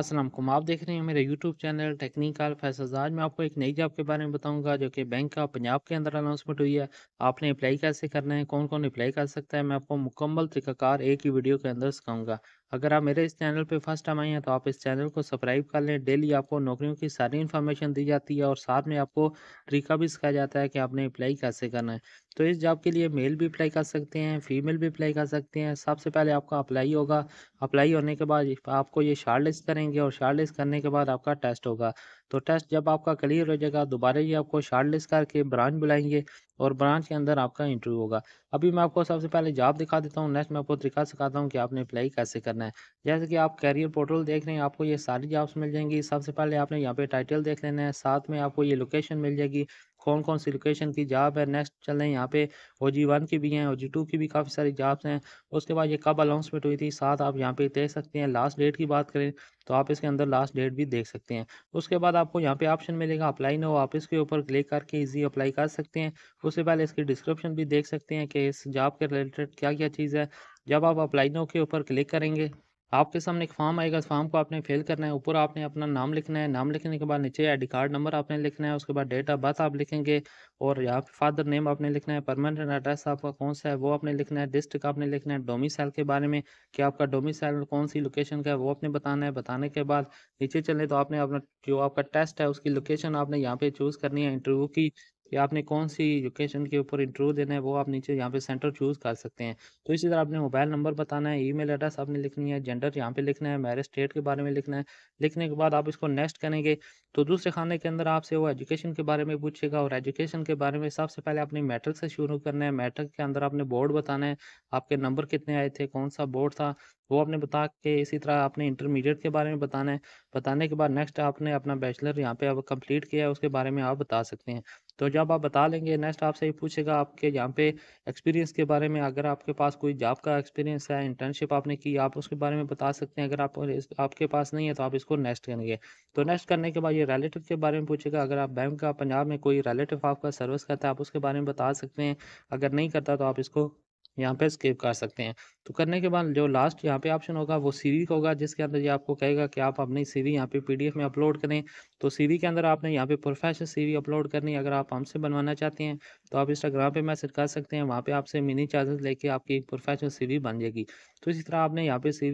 असलम आप देख रहे हैं मेरा YouTube चैनल टेक्निकल फैसल आज मैं आपको एक नई जॉब के बारे में बताऊंगा जो कि बैंक का पंजाब के अंदर अनाउंसमेंट हुई है आपने अप्लाई कैसे करना है कौन कौन अप्लाई कर सकता है मैं आपको मुकम्मल तरीकाकार एक ही वीडियो के अंदर सिखाऊंगा अगर आप मेरे इस चैनल पे फर्स्ट टाइम आए हैं तो आप इस चैनल को सब्सक्राइब कर लें डेली आपको नौकरियों की सारी इन्फॉर्मेशन दी जाती है और साथ में आपको तरीका भी सिखाया जाता है कि आपने अप्लाई कैसे करना है तो इस जॉब के लिए मेल भी अप्लाई कर सकते हैं फीमेल भी अप्लाई कर सकते हैं सबसे पहले आपका अप्लाई होगा अप्लाई होने के बाद आपको ये शार्ट लिस्ट करेंगे और शार्ट लिस्ट करने के बाद आपका टेस्ट होगा तो टेस्ट जब आपका क्लियर हो जाएगा दोबारा ये आपको शार्ट लिस्ट करके ब्रांच बुलाएंगे और ब्रांच के अंदर आपका इंटरव्यू होगा अभी मैं आपको सबसे पहले जॉब दिखा देता हूँ नेक्स्ट मैं आपको तरीका सिखाता हूँ कि आपने अप्लाई कैसे करना है जैसे कि आप कैरियर पोर्टल देख रहे हैं आपको ये सारी जॉब्स मिल जाएंगी सबसे पहले आपने यहाँ पे टाइटल देख लेना है साथ में आपको ये लोकेशन मिल जाएगी कौन कौन सी लोकेशन की जॉब है नेक्स्ट चल रहे हैं यहाँ पे ओ जी वन की भी हैं ओ जी टू की भी काफ़ी सारी जॉब्स हैं उसके बाद ये कब अनाउंसमेंट हुई थी साथ आप यहाँ पे देख सकते हैं लास्ट डेट की बात करें तो आप इसके अंदर लास्ट डेट भी देख सकते हैं उसके बाद आपको यहाँ पे ऑप्शन मिलेगा अप्लाई नो आप इसके ऊपर क्लिक करके ईजी अप्लाई कर सकते हैं उससे पहले इसकी डिस्क्रिप्शन भी देख सकते हैं कि इस जॉब के रिलेटेड क्या क्या चीज़ है जब आप अप्लाई नो के ऊपर क्लिक करेंगे आपके सामने एक फॉर्म आएगा फॉर्म को आपने फिल करना है ऊपर आपने अपना नाम लिखना है नाम लिखने के बाद नीचे आई कार्ड नंबर आपने लिखना है उसके बाद डेट ऑफ बर्थ आप लिखेंगे और यहाँ पे फादर नेम आपने लिखना है परमानेंट एड्रेस आपका कौन सा है वो आपने लिखना है डिस्ट्रिक्ट आपने लिखना है डोमी के बारे में कि आपका डोमी कौन सी लोकेशन का है वो आपने बताना है बताने के बाद नीचे चले तो आपने अपना जो आपका टेस्ट है उसकी लोकेशन आपने यहाँ पे चूज़ करनी है इंटरव्यू की कि आपने कौन सी लोकेशन के ऊपर इंटरव्यू देना है वो आप नीचे यहाँ पे सेंटर चूज़ कर सकते हैं तो इसी तरह आपने मोबाइल नंबर बताना है ईमेल एड्रेस आपने लिखनी है जेंडर यहाँ पे लिखना है मैरिज स्टेट के बारे में लिखना है लिखने के बाद आप इसको नेक्स्ट करेंगे तो दूसरे खाने के अंदर आपसे वो एजुकेशन के बारे में पूछेगा और एजुकेशन के बारे में सबसे पहले आपने मैट्रिक से शुरू करना है मैट्रिक के अंदर आपने बोर्ड बताना है आपके नंबर कितने आए थे कौन सा बोर्ड था वो आपने बता के इसी तरह आपने इंटरमीडिएट के बारे में बताना है बताने के बाद नेक्स्ट आपने अपना बैचलर यहाँ पे अब कंप्लीट किया है उसके बारे में आप बता सकते हैं तो जब आप बता लेंगे नेक्स्ट आपसे ये पूछेगा आपके यहाँ पे एक्सपीरियंस के बारे में अगर आपके पास कोई जॉब का एक्सपीरियंस है इंटर्नशिप आपने की आप उसके बारे में बता सकते हैं अगर आप आपके पास नहीं है तो आप इसको नेक्स्ट करेंगे तो नेक्स्ट करने के बाद ये रिलेटिव के बारे में पूछेगा अगर आप बैंक का पंजाब में कोई रिलेटिव आपका सर्विस करता है आप उसके बारे में बता सकते हैं अगर नहीं करता तो आप इसको यहाँ पे स्केप कर सकते हैं तो करने के बाद जो लास्ट यहाँ पे ऑप्शन होगा वो सीरी का होगा जिसके अंदर ये आपको कहेगा कि आप अपनी सी वी यहाँ पे पी में अपलोड करें तो सी के अंदर आपने यहाँ पे प्रोफेशनल सी अपलोड करनी अगर आप हमसे बनवाना चाहते हैं तो आप इंस्टाग्राम पे मैसेज कर सकते हैं वहाँ पे आपसे मिनी चार्जेस लेके आपकी प्रोफेशनल सी बन जाएगी तो इसी तरह आपने यहाँ पे सी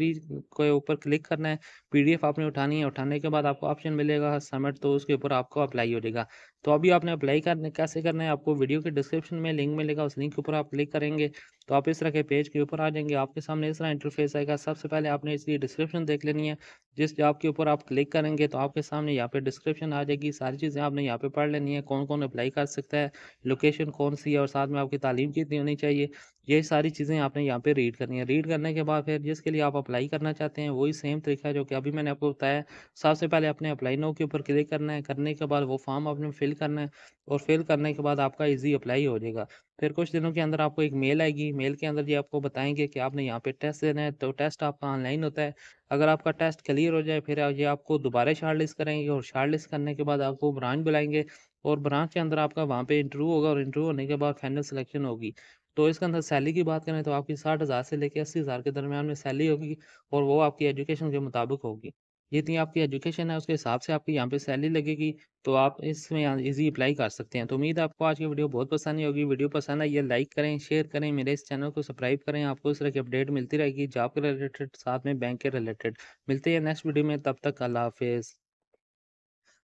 के ऊपर क्लिक करना है पी आपने उठानी है उठाने के बाद आपको ऑप्शन मिलेगा सबमिट तो उसके ऊपर आपको अप्लाई हो जाएगा तो अभी आपने अप्लाई करने कैसे करना है आपको वीडियो के डिस्क्रिप्शन में लिंक मिलेगा उस लिंक के ऊपर आप क्लिक करेंगे तो आप इस तरह के पेज के ऊपर आ जाएंगे आपके सामने इस तरह इंटरफेस आएगा सबसे पहले आपने इसकी डिस्क्रिप्शन देख लेनी है जिस जॉब के ऊपर आप क्लिक करेंगे तो आपके सामने यहाँ पे डिस्क्रिप्शन आ जाएगी सारी चीज़ें आपने यहाँ पे पढ़ लेनी है कौन कौन अप्लाई कर सकता है लोकेशन कौन सी है और साथ में आपकी तालीम कितनी होनी चाहिए ये सारी चीज़ें आपने यहाँ पे रीड करनी है रीड करने के बाद फिर जिसके लिए आप अप्लाई करना चाहते हैं वही सेम तरीका है जो कि अभी मैंने आपको बताया सबसे पहले आपने अप्लाई नो के ऊपर क्लिक करना है करने के बाद वो फॉर्म आपने फिल करना है और फिल करने के बाद आपका ईजी अप्लाई हो जाएगा फिर कुछ दिनों के अंदर आपको एक मेल आएगी मेल के अंदर ये आपको बताएंगे कि आपने यहाँ पे टेस्ट देना है तो टेस्ट आपका ऑनलाइन होता है अगर आपका टेस्ट क्लियर हो जाए फिर ये आपको दोबारा शार्ट लिस्ट करेंगे और शार्ट लिस्ट करने के बाद आपको ब्रांच बुलाएंगे और ब्रांच के अंदर आपका वहाँ पे इंटरव्यू होगा और इंटरव्यू होने के बाद फाइनल सिलेक्शन होगी तो इसके अंदर सैली की बात करें तो आपकी साठ हज़ार से लेकर अस्सी हज़ार के दरमियान में सैली होगी और वो आपकी एजुकेशन के मुताबिक होगी जितनी आपकी एजुकेशन है उसके हिसाब से आपकी यहाँ पे सैलरी लगेगी तो आप इसमें इजी अप्लाई कर सकते हैं तो उम्मीद है आपको आज की वीडियो बहुत पसंद होगी वीडियो पसंद आई है लाइक करें शेयर करें मेरे इस चैनल को सब्सक्राइब करें आपको इस तरह की अपडेट मिलती रहेगी जॉब के रिलेटेड साथ में बैंक के रिलेटेड मिलते हैं नेक्स्ट वीडियो में तब तक अल्लाह हाफिज़